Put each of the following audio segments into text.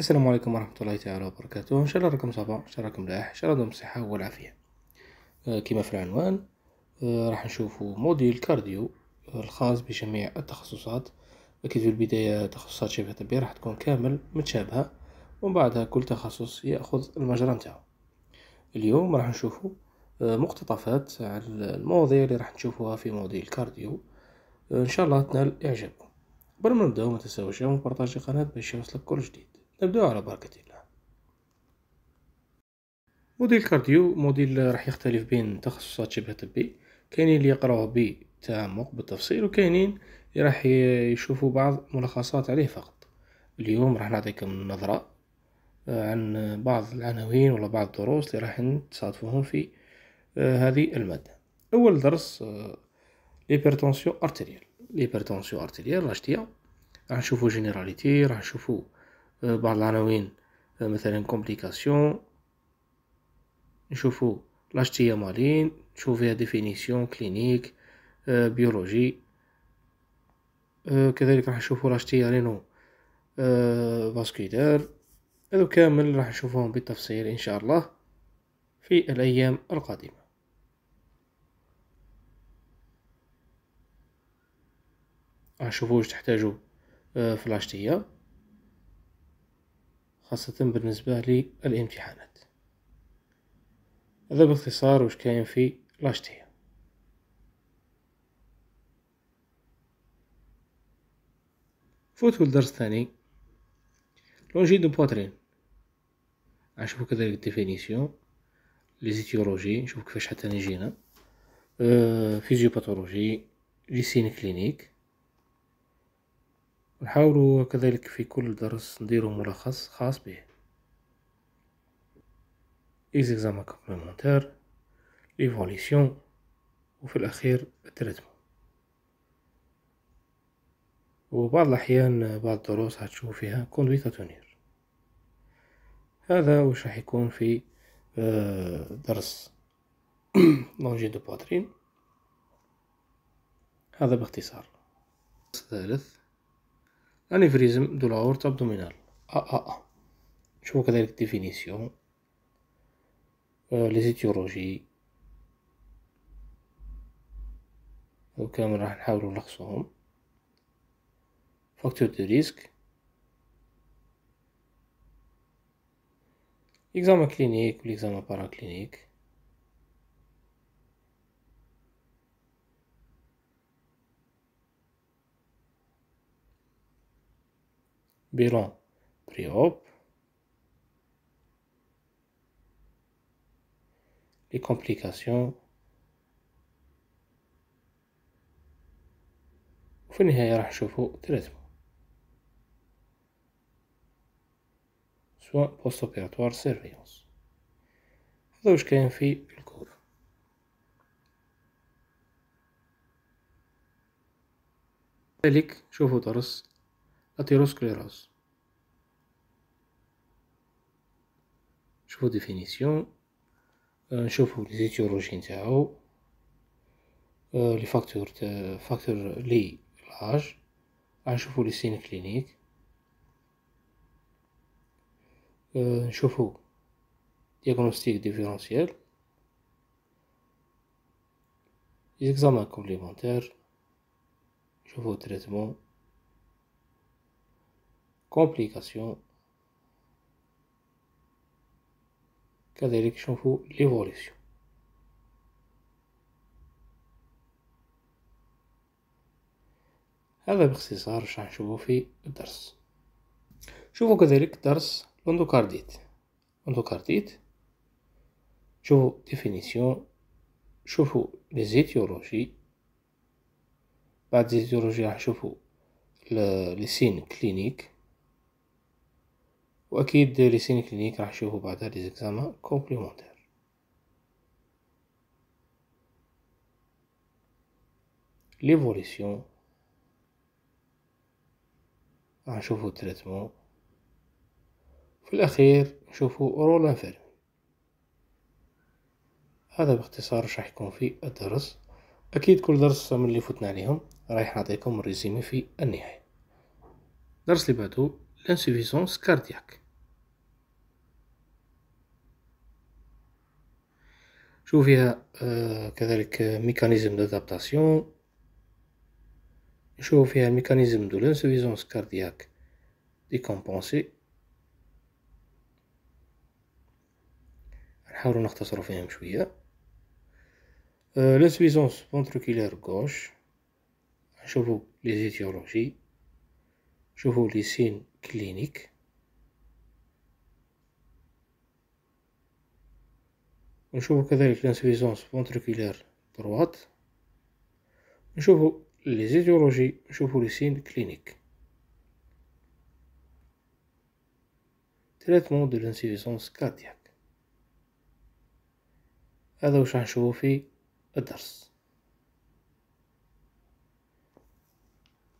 السلام عليكم ورحمة الله تعالى وبركاته إن شاء الله راكم صباح إن شاء الله راكم ملاح إن شاء الله بالصحة والعافية آه، كما في العنوان آه، راح نشوفوا موديل كارديو آه، الخاص بجميع التخصصات أكيد في البداية تخصصات شبه طبية راح تكون كامل متشابهة ومن بعدها كل تخصص يأخذ المجرى نتاعو اليوم راح نشوفوا مقتطفات على المواضيع اللي راح نشوفوها في موديل كارديو إن شاء الله تنال إعجابكم قبل ما نبداو ما تنساوش بارطاجي القناة باش يوصلك كل جديد نبداو على بركة الله موديل كارديو موديل راح يختلف بين تخصصات شبه طبي كاينين اللي يقراوه بتعمق بالتفصيل وكاينين اللي راح يشوفوا بعض ملخصات عليه فقط اليوم راح نعطيكم نظرة آه، عن بعض العناوين ولا بعض الدروس اللي راح نتصادفوهم في آه، هذه المادة أول درس ليبرتونسيون ارتيريال ليبرتونسيون ارتيريال الاشتياء راح نشوفو جينيراليتي راح نشوفو بعض العناوين مثلا كومبليكاسيون نشوفو لاشتيا مالين نشوف فيها ديفينيسيون كلينيك بيولوجي كذلك راح نشوفو لاشتيا رينو فاسكولار هذو كامل راح نشوفوهم بالتفصيل ان شاء الله في الايام القادمه راح نشوفو واش تحتاجو في لاشتيا خاصة بالنسبة للامتحانات هذا باختصار وش كاين في لاشتي فوتو الدرس الثاني لونجي دو بواترين نشوفو كذلك الديفينيسيون ليزيتيولوجي نشوف كيفاش حتى نجينا فيزيوباثولوجي لي سين كلينيك نحاولوا كذلك في كل درس نديروا ملخص خاص به إكزامان كومبلمونتير ليفوليسيون وفي الأخير التريتمون وبعض الأحيان بعض الدروس هتشوف فيها كوندويت تونير هذا واش راح يكون في آه، درس لونجي دو بوترين هذا باختصار الثالث انيفريزم دو لاورتا ابدومينال اه اه اه نشوفو كذلك ديفينيسيون آه ليزيتيولوجي وكامل راح نحاولو نلخصوهم فاكتور دو ريسك اكزاما كلينيك و بارا كلينيك بيرون بريوب لي كومبليكاسيون وفي النهاية راح نشوفو تريتمون سوا بوست اوبيراتوار سيرفيونس هذا واش كاين في الكور ذلك شوفوا درس athérosclérose. شوفوا ديفينيسيون نشوفوا لي زيتيولوجي نتاعو لي فاكتور فاكتور لي لاج نشوفوا لي سين كلينيك نشوفوا ديغنوستيك ديفيرونسيال لي زيكزامان كومبليمونتير نشوفوا تريتمون complication كذلك شوفوا ليفوليسيون هذا باختصار واش نشوفو في الدرس شوفوا كذلك درس لوندوكارديت لوندوكارديت شوفوا ديفينيسيون شوفوا ليزيتيولوجي بعد ليزيتيولوجي راح نشوفو لي سين كلينيك واكيد لسين كلينيك راح نشوفو بعدها ليزيكزامان كومبليمونتير ليفوليسيون راح نشوفو تريتمون في الاخير نشوفو رول انفيرم هذا باختصار راح يكون في الدرس اكيد كل درس من اللي فتنا عليهم رايح نعطيكم الريزيمي في النهايه درس اللي بعده لانسيفيسونس كاردياك شو فيها آه، كذلك ميكانيزم دادابتاسيون نشوفو فيها الميكانيزم دو لانسوفيزونس كاردياك ديكومبونسي نحاولو نختصرو فيهم شوية لانسوفيزونس فونتروكيلار غوش نشوفو لي زيتيولوجي نشوفو لي سين كلينيك نشوفو كذلك لانسفيسونس فونتركيلار دروات نشوفو لي زيتيولوجي نشوفو لي سين كلينيك تريتمون دو لانسفيسونس كاردياك هذا واش راح نشوفو في الدرس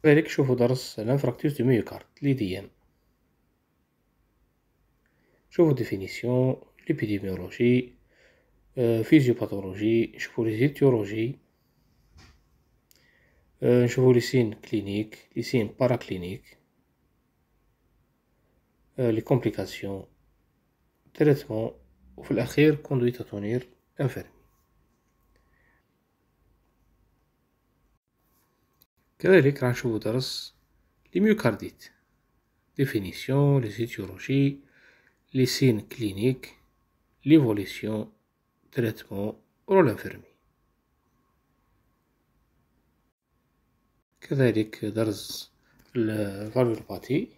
كذلك شوفو درس لانفراكتوس دو ميوكارد لي دي ام شوفو ديفينيسيون ليبيديميولوجي آه، فيزيوباثولوجي نشوفو لي زيتيولوجي آه، نشوفو لي سين كلينيك لي سين باراكلينيك آه، لي كومبليكاسيون تريتمون وفي الاخير كوندويت تونير انفيرمي كذلك راح نشوفو درس لي ميوكارديت ديفينيسيون لي سيتيولوجي لي سين كلينيك ليفوليسيون تريتمو رولان فيرمي كذلك درس الفالوباتي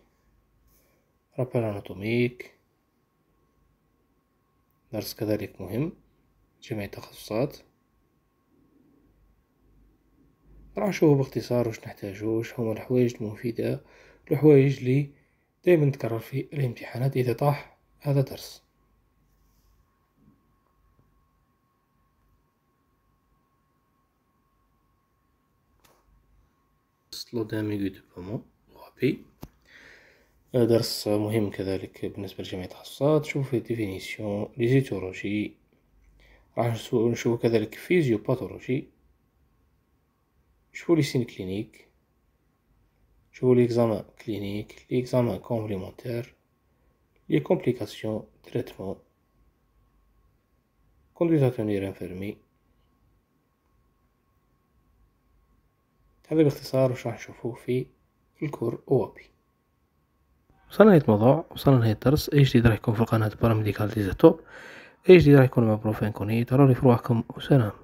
رابير اناتوميك درس كذلك مهم جميع التخصصات راح نشوفو باختصار واش نحتاجو واش هما الحوايج المفيدة الحوايج لي دائما تكرر في الامتحانات اذا طاح هذا درس الأودامي ديبلومون وابي درس مهم كذلك بالنسبة لجميع التخصصات شوف في ديفينيسيون ليزيتولوجي راح نشوف كذلك فيزيو باثولوجي شوفو لي سين كلينيك شوفو ليكزامان كلينيك ليكزامان كومبليمونتير لي كومبليكاسيون تريتمون كونديزاتونير انفيرمي هذا باختصار وش راح نشوفوه في الكور أوبي وصلنا لنهاية الموضوع وصلنا لنهاية الدرس أي جديد راح يكون في القناة باراميديكال توب أي جديد راح يكون مع بروفين كوني ترى في رواحكم وسلام